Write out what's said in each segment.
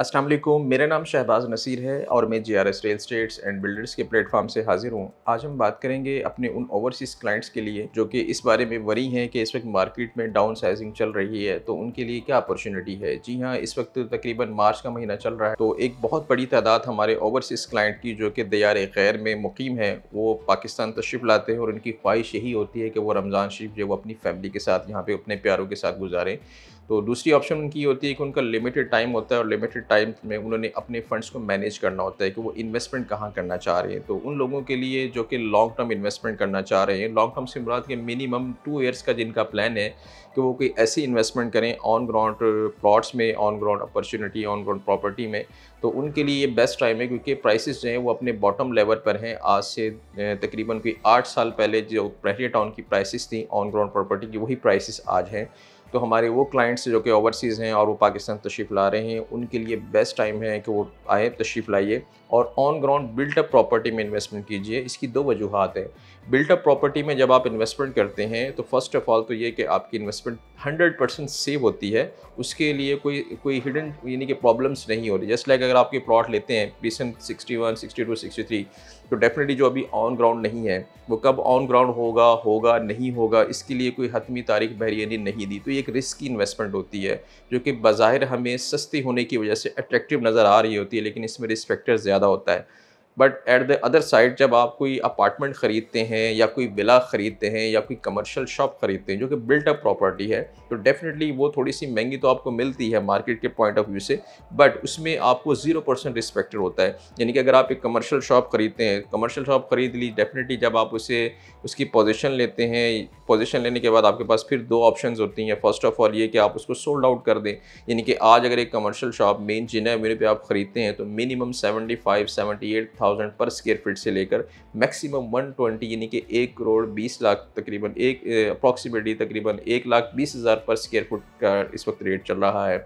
असल मेरा नाम शहबाज नसीर है और मैं J R S real estates and builders के प्लेटफॉर्म से हाजिर हूँ आज हम बात करेंगे अपने उन ओवरसीज़ क्लाइंट्स के लिए जो कि इस बारे में वरी हैं कि इस वक्त मार्केट में डाउन साइजिंग चल रही है तो उनके लिए क्या अपॉर्चुनिटी है जी हाँ इस वक्त तकरीबन मार्च का महीना चल रहा है तो एक बहुत बड़ी तादाद हमारे ओवरसीज़ क्लाइंट की जो कि दयार खैर में मुकीम है वो पाकिस्तान तशरीफ लाते हैं और उनकी ख्वाहिश यही होती है कि वो रमज़ान शरीफ जो वो अपनी फैमिली के साथ यहाँ पर अपने प्यारों के साथ गुजारें तो दूसरी ऑप्शन उनकी होती है कि उनका लिमिटेड टाइम होता है और लिमिटेड टाइम में उन्होंने अपने फंड्स को मैनेज करना होता है कि वो इन्वेस्टमेंट कहाँ करना चाह रहे हैं तो उन लोगों के लिए जो कि लॉन्ग टर्म इन्वेस्टमेंट करना चाह रहे हैं लॉन्ग टर्म से मुराद के मिनिमम टू ईयर्स का जिनका प्लान है कि वो कोई ऐसी इन्वेस्टमेंट करें ऑन ग्राउंड प्लॉट्स में on ground opportunity on ground property में तो उनके लिए ये बेस्ट टाइम है क्योंकि प्राइसेस जो हैं वो अपने बॉटम लेवल पर हैं आज से तकरीबन कोई आठ साल पहले जो पहले टाउन की प्राइसेस थी ऑन ग्राउंड प्रॉपर्टी की वही प्राइसेस आज हैं तो हमारे वो क्लाइंट्स जो कि ओवरसीज़ हैं और वो पाकिस्तान तशरीफ़ ला रहे हैं उनके लिए बेस्ट टाइम है कि वो आए तशरीफ़ लाइए और ऑन ग्राउंड बिल्टअप प्रॉपर्टी में इन्वेस्टमेंट कीजिए इसकी दो वजूहत है बिल्टअप प्रॉपर्टी में जब आप इन्वेस्टमेंट करते हैं तो फर्स्ट ऑफ ऑल तो ये कि आपकी इन्वेस्टमेंट 100 परसेंट सेव होती है उसके लिए कोई कोई हिडन यानी कि प्रॉब्लम्स नहीं हो रही जस्ट लाइक अगर आपके प्लॉट लेते हैं पीसन sixty one sixty two sixty three तो डेफिनेटली जो अभी ऑन ग्राउंड नहीं है वो कब ऑन ग्राउंड होगा होगा नहीं होगा इसके लिए कोई हतमी तारीख बहरीनी नहीं दी तो ये एक रिस्क इन्वेस्टमेंट होती है जो कि बाहिर हमें सस्ती होने की वजह से अट्रैक्टिव नज़र आ रही होती है लेकिन इसमें रिस्क फैक्टर्स ज़्यादा होता है but at the other side जब आप कोई अपार्टमेंट ख़रीदते हैं या कोई विला ख़रीदते हैं या कोई कमर्शियल शॉप ख़रीदते हैं जो कि बिल्ट अप प्रॉपर्टी है तो डेफिनेटली वो थोड़ी सी महंगी तो आपको मिलती है मार्केट के पॉइंट ऑफ व्यू से बट उसमें आपको ज़ीरो परसेंट रिस्पेक्टेड होता है यानी कि अगर आप एक कमर्शियल शॉप ख़रीदते हैं कमर्शियल शॉप ख़रीद ली डेफिनेटली जब आप उसे उसकी पोजिशन लेते हैं पोजिशन लेने के बाद आपके पास फिर दो ऑप्शन होती हैं फर्स्ट ऑफ ऑल ये कि आप उसको सोल्ड आउट कर दें यानी कि आज अगर एक कमर्शियल शॉप मेन जिना मेरे पे आप ख़रीदते हैं तो minimum seventy five seventy eight thousand per square feet से लेकर मैक्सिमम वन ट्वेंटी यानी कि एक करोड़ बीस लाख तकरीबन एक अप्रॉक्सीमेटली तकरीबन एक लाख बीस हज़ार पर स्क्वेयर फुट का इस वक्त रेट चल रहा है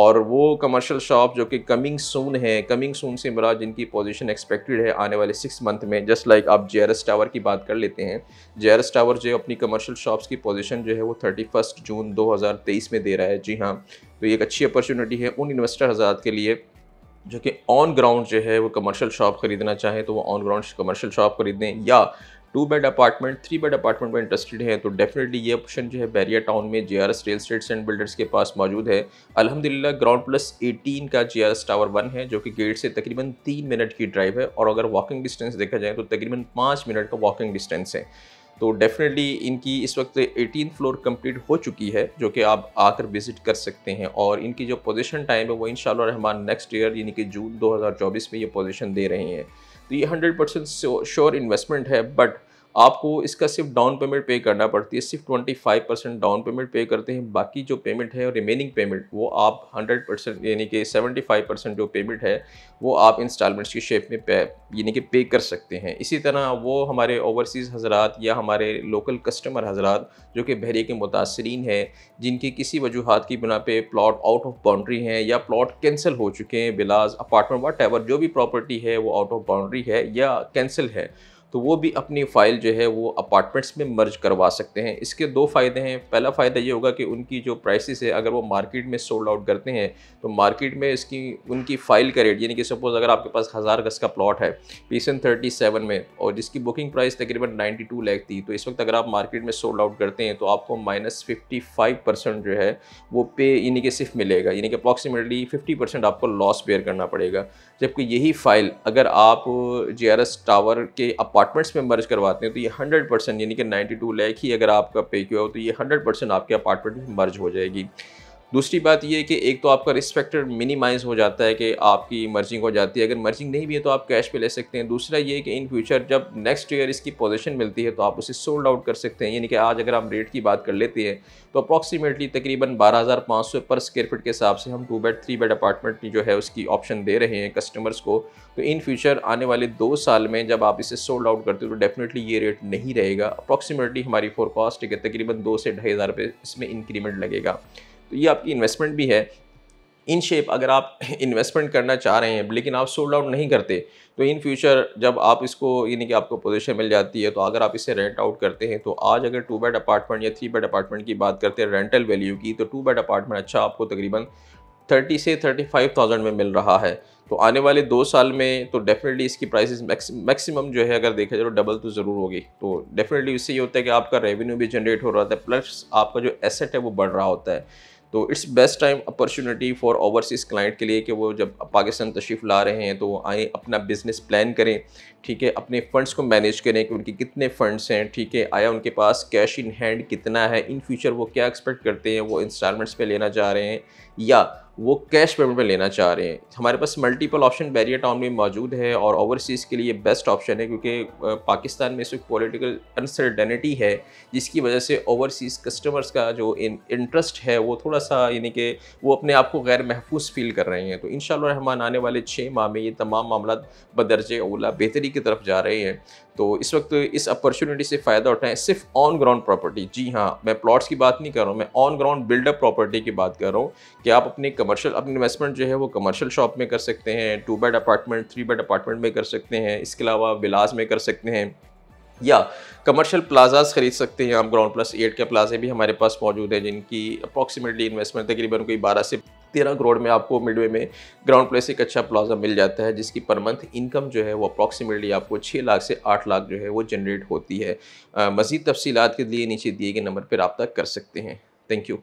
और वो कमर्शियल शॉप जो कि कमिंग सून है कमिंग सून से मरा जिनकी पोजीशन एक्सपेक्टेड है आने वाले सिक्स मंथ में जस्ट लाइक आप जे टावर की बात कर लेते हैं जे टावर जो अपनी कमर्शियल शॉप्स की पोजीशन जो है वो थर्टी फर्स्ट जून 2023 में दे रहा है जी हाँ तो ये एक अच्छी अपॉर्चुनिटी है उन इन्वेस्टर हज़ार के लिए जो कि ऑन ग्राउंड जो है वो कमर्शियल शॉप खरीदना चाहें तो वो ऑन ग्राउंड कमर्शियल शॉप खरीदें या two bed apartment three bed apartment में इंटरेस्टेड हैं तो डेफिनेटली ये ऑप्शन जो है बैरिया टाउन में J R S real estates and builders के पास मौजूद है अलहमदिल्ला ग्राउंड प्लस एटीन का J R S tower one है जो कि गेट से तकरीबन तीन मिनट की ड्राइव है और अगर वॉकिंग डिस्टेंस देखा जाए तो तकरीबन पाँच मिनट का वॉकिंग डिस्टेंस है तो डेफिनेटली इनकी इस वक्त एटीन फ्लोर कंप्लीट हो चुकी है जो कि आप आकर विज़िट कर सकते हैं और इनकी जो पोजीशन टाइम है वो इन रहमान नेक्स्ट ईयर यानी कि जून 2024 में ये पोजीशन दे रहे हैं तो ये 100 परसेंट श्योर इन्वेस्टमेंट है बट आपको इसका सिर्फ डाउन पेमेंट पे करना पड़ती है सिर्फ twenty five percent down payment pay करते हैं बाकी जो पेमेंट है रिमेनिंग पेमेंट वो आप हंड्रेड परसेंट यानी कि सेवेंटी फाइव परसेंट जो पेमेंट है वो आप इंस्टॉलमेंट्स की शेप में पे यानी कि पे कर सकते हैं इसी तरह वो हमारे ओवरसीज़ हजरात या हमारे लोकल कस्टमर हजरा जो कि बहरी के मुतासरीन हैं जिनके किसी वजूहत की बिना पे प्लाट आउट ऑफ बाउंड्री हैं या प्लाट कैंसिल हो चुके हैं बिलास अपार्टमेंट वट जो भी प्रॉपर्टी है वो आउट ऑफ बाउंड्री है या कैंसिल है तो वो भी अपनी फ़ाइल जो है वो अपार्टमेंट्स में मर्ज करवा सकते हैं इसके दो फ़ायदे हैं पहला फ़ायदा ये होगा कि उनकी जो प्राइसेस है अगर वो मार्केट में सोल्ड आउट करते हैं तो मार्केट में इसकी उनकी फ़ाइल का रेट यानी कि सपोज़ अगर आपके पास हज़ार गज़ का प्लॉट है पीसन थर्टी सेवन में और जिसकी बुकिंग प्राइस तकरीबन नाइन्टी टू लैख थी तो इस वक्त अगर आप मार्केट में सोल्ड आउट करते हैं तो आपको माइनस फिफ्टी फाइव परसेंट जो है वो पे यानी कि सिर्फ मिलेगा यानी कि अप्रॉक्सीमेटली फिफ्टी परसेंट आपको लॉस पेयर करना पड़ेगा जबकि यही फ़ाइल अगर आप जे टावर के अपार्ट अपार्टमेंट्स में मर्ज करवाते हैं तो ये हंड्रेड परसेंट यानी कि नाइन्टी टू लैख ही अगर आपका पे क्यू हो तो ये हंड्रेड परसेंट आपके अपार्टमेंट में मर्ज हो जाएगी दूसरी बात ये कि एक तो आपका रिस्क फैक्टर मिनिमाइज हो जाता है कि आपकी मर्जिंग हो जाती है अगर मर्जिंग नहीं भी है तो आप कैश पे ले सकते हैं दूसरा ये कि इन फ्यूचर जब नेक्स्ट ईयर इसकी पोजीशन मिलती है तो आप उसे सोल्ड आउट कर सकते हैं यानी कि आज अगर आप रेट की बात कर लेते हैं तो अप्रॉक्सीमेटली तकरीबन बारह पर स्क्वेयर फिट के हिसाब से हम two bed three bed apartment जो है उसकी ऑप्शन दे रहे हैं कस्टमर्स को तो इन फ्यूचर आने वाले दो साल में जब आप इसे सोल्ड आउट करते हो तो डेफिनेटली ये रेट नहीं रहेगा अप्रॉक्सीमेटली हमारी फोरकास्ट है तकरीबन दो से ढाई हज़ार रुपये इसमें इंक्रीमेंट लगेगा तो ये आपकी इन्वेस्टमेंट भी है इन शेप अगर आप इन्वेस्टमेंट करना चाह रहे हैं लेकिन आप सोल्ड आउट नहीं करते तो इन फ्यूचर जब आप इसको यानी कि आपको पोजीशन मिल जाती है तो अगर आप इसे रेंट आउट करते हैं तो आज अगर टू बेड अपार्टमेंट या थ्री बेड अपार्टमेंट की बात करते हैं रेंटल वैल्यू की तो टू बेड अपार्टमेंट अच्छा आपको तकरीबन थर्टी से थर्टी फाइव थाउजेंड में मिल रहा है तो आने वाले दो साल में तो डेफिनेटली इसकी प्राइसेस मैक्सिमम जो है अगर देखा जाए तो डबल तो ज़रूर होगी तो डेफिनेटली इससे ये होता है कि आपका रेवेन्यू भी जनरेट हो रहा था प्लस आपका जो एसेट है वो बढ़ रहा होता है तो it's best time opportunity for overseas client के लिए कि वो जब पाकिस्तान तशरीफ़ ला रहे हैं तो वो आए अपना बिज़नेस प्लान करें ठीक है अपने फ़ंड्स को मैनेज करें कि उनके कितने फ़ंड्स हैं ठीक है आया उनके पास कैश इन हैंड कितना है इन फ्यूचर वो क्या एक्सपेक्ट करते हैं वो इंस्टॉलमेंट्स पे लेना चाह रहे हैं या वो कैश पेमेंट पे लेना चाह रहे हैं हमारे पास मल्टीपल ऑप्शन बैरियर टाउन में मौजूद है और ओवरसीज़ के लिए बेस्ट ऑप्शन है क्योंकि पाकिस्तान में इस पॉलिटिकल अनसर्टेनिटी है जिसकी वजह से ओवरसीज़ कस्टमर्स का जो इंटरेस्ट है वो थोड़ा सा यानी कि वो अपने आप को गैर महफूज फील कर रहे हैं तो इन रहमान आने वाले छः माह में ये तमाम मामला बदरजे ओला बेहतरी की तरफ जा रहे हैं तो इस वक्त इस अपॉर्चुनिटी से फ़ायदा उठाएं सिर्फ ऑन ग्राउंड प्रॉपर्टी जी हाँ मैं प्लॉट्स की बात नहीं कर रहा हूँ मैं ऑन ग्राउंड बिल्डअप प्रॉपर्टी की बात कर रहा हूँ कि आप अपने कमर्शियल अपनी इन्वेस्टमेंट जो है वो कमर्शियल शॉप में कर सकते हैं two bed apartment three bed apartment में कर सकते हैं इसके अलावा विलास में कर सकते हैं या कमर्शियल प्लाजाज खरीद सकते हैं आप ग्राउंड प्लस एट के प्लाजे भी हमारे पास मौजूद हैं जिनकी अप्रॉक्सीमेटली इन्वेस्टमेंट तकरीबन कोई बारह से तेरह करोड़ में आपको मिडवे में ग्राउंड प्लस एक अच्छा प्लाजा मिल जाता है जिसकी पर मंथ इनकम जो है वो अप्रॉक्सीमेटली आपको छः लाख से आठ लाख जो है वो जनरेट होती है मज़ीद तफसीत के लिए नीचे दिए गए नंबर पर रबता कर सकते हैं थैंक यू